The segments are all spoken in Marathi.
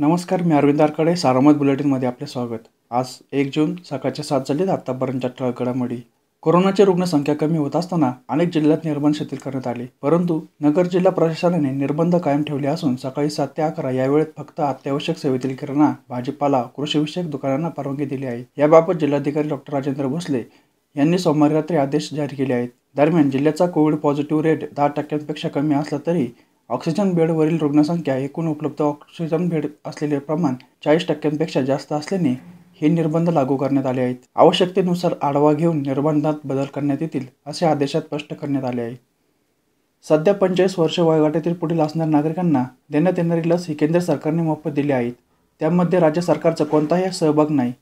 नमस्कार मी अरविंद आरकडे सारामत बुलेटिनमध्ये आपले स्वागत आज एक जून सकाळच्या सात झालेत आत्तापर्यंतच्या ठळक घडामोडी कोरोनाची रुग्णसंख्या कमी होत असताना अनेक जिल्ह्यात निर्बंध शिथिल करण्यात आले परंतु नगर जिल्हा प्रशासनाने निर्बंध कायम ठेवले असून सकाळी सात ते अकरा या वेळेत फक्त अत्यावश्यक सेवेतील किराणा भाजीपाला कृषीविषयक दुकानांना परवानगी दिली आहे याबाबत जिल्हाधिकारी डॉक्टर राजेंद्र भोसले यांनी सोमवारी रात्री आदेश जारी केले आहेत दरम्यान जिल्ह्याचा कोविड पॉझिटिव्ह रेट दहा टक्क्यांपेक्षा कमी असला तरी ऑक्सिजन बेडवरील रुग्णसंख्या एकूण उपलब्ध ऑक्सिजन बेड असलेले प्रमाण चाळीस टक्क्यांपेक्षा जास्त असल्याने हे निर्बंध लागू करण्यात आले आहेत आवश्यकतेनुसार आढावा घेऊन निर्बंधात बदल करण्यात येतील असे आदेशात स्पष्ट करण्यात आले आहे सध्या पंचेचाळीस वर्ष वयोगटातील पुढील असणाऱ्या नागरिकांना देण्यात येणारी लस ही केंद्र सरकारने मोफत दिली आहेत त्यामध्ये राज्य सरकारचा कोणताही सहभाग नाही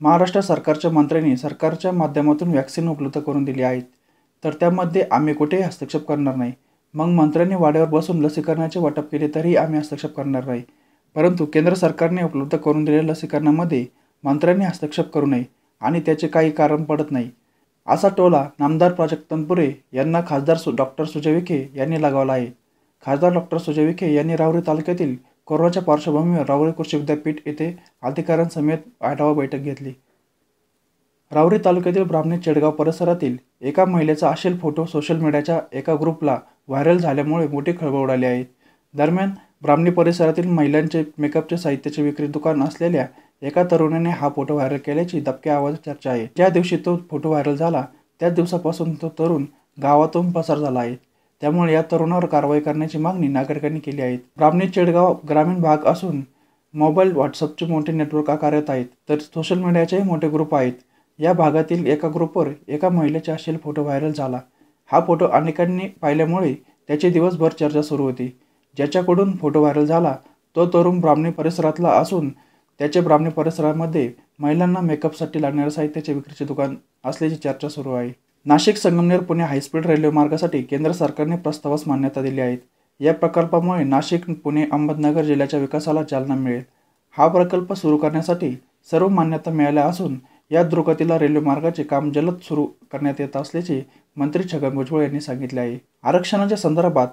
महाराष्ट्र सरकारच्या मंत्र्यांनी सरकारच्या माध्यमातून व्हॅक्सिन उपलब्ध करून दिली आहेत तर त्यामध्ये आम्ही कुठेही हस्तक्षेप करणार नाही मग मंत्र्यांनी वाड्यावर बसून लसीकरणाचे वाटप केले तरीही आम्ही हस्तक्षेप करणार नाही परंतु केंद्र सरकारने उपलब्ध करून दिलेल्या लसीकरणामध्ये मंत्र्यांनी हस्तक्षेप करू नये आणि त्याचे काही कारण पडत नाही असा टोला नामदार प्राजक्त तनपुरे यांना खासदार सु डॉक्टर सुजय विखे यांनी लगावला आहे खासदार डॉक्टर सुजय विखे यांनी रावरी तालुक्यातील कोरोनाच्या पार्श्वभूमीवर राहुरी कृषी विद्यापीठ येथे अधिकाऱ्यांसमेत आढावा बैठक घेतली रावरी तालुक्यातील ब्राह्मणी चेडगाव परिसरातील एका महिलेचा अशील फोटो सोशल मीडियाच्या एका ग्रुपला व्हायरल झाल्यामुळे मोठी खळबळ उडाली आहे दरम्यान ब्राह्मणी परिसरातील महिलांचे मेकअपचे साहित्याचे विक्री दुकान असलेल्या एका तरुणाने हा फोटो व्हायरल केल्याची दबके आवाज चर्चा आहे ज्या दिवशी तो फोटो व्हायरल झाला त्याच दिवसापासून तो तरुण गावातून पसार झाला आहे त्यामुळे या तरुणावर कारवाई करण्याची मागणी नागरिकांनी केली आहे ब्राह्मणी चेडगाव ग्रामीण भाग असून मोबाईल व्हॉट्सअपचे मोठे नेटवर्क आकारत आहेत तर सोशल मीडियाचेही मोठे ग्रुप आहेत या भागातील एका ग्रुपवर एका महिलेचा असेल फोटो व्हायरल झाला हा फोटो अनेकांनी पाहिल्यामुळे त्याचे दिवसभर चर्चा सुरू होती ज्याच्याकडून फोटो व्हायरल झाला तो तरुण ब्राह्मणी परिसरातला असून त्याचे ब्राह्मणी परिसरामध्ये महिलांना मेकअपसाठी लागणाऱ्या साहित्याचे विक्रीचे दुकान असल्याची चर्चा सुरू आहे नाशिक संगमनेर पुणे हायस्पीड रेल्वे मार्गासाठी केंद्र सरकारने प्रस्तावास मान्यता दिली आहे या प्रकल्पामुळे नाशिक पुणे अहमदनगर जिल्ह्याच्या विकासाला चालना मिळेल हा प्रकल्प सुरू करण्यासाठी सर्व मान्यता मिळाल्या असून या द्रुगतीला रेल्वे मार्गाचे काम जलद सुरू करण्यात येत असल्याचे मंत्री छगन भुजबळ यांनी सांगितले आहे आरक्षणाच्या संदर्भात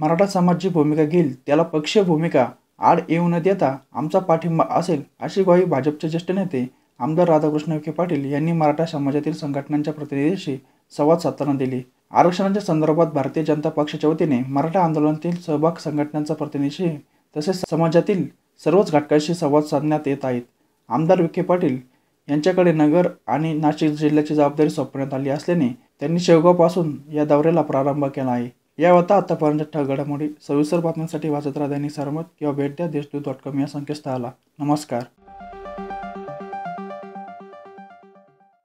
मराठा समाज जी भूमिका घेईल त्याला पक्षीय भूमिका आड येऊ न देता आमचा पाठिंबा असेल अशी ग्वाही भाजपचे ज्येष्ठ नेते आमदार राधाकृष्ण विखे पाटील यांनी मराठा समाजातील संघटनांच्या प्रतिनिधीशी संवाद साधताना दिली आरक्षणाच्या संदर्भात भारतीय जनता पक्षाच्या वतीने मराठा आंदोलनातील सहभाग संघटनांचा प्रतिनिधीशी तसेच समाजातील सर्वच घटकांशी संवाद साधण्यात येत आहेत आमदार विखे पाटील यांच्याकडे नगर आणि नाशिक जिल्ह्याची जबाबदारी सोपवण्यात आली असल्याने त्यांनी शेवगावपासून या दौऱ्याला प्रारंभ केला आहे या होता आतापर्यंत घडामोडी सविस्तर बातम्यांसाठी वाचत राहा दैनिक सरमत किंवा भेट द्या देशदूत डॉट कॉम या संकेतस्थळाला नमस्कार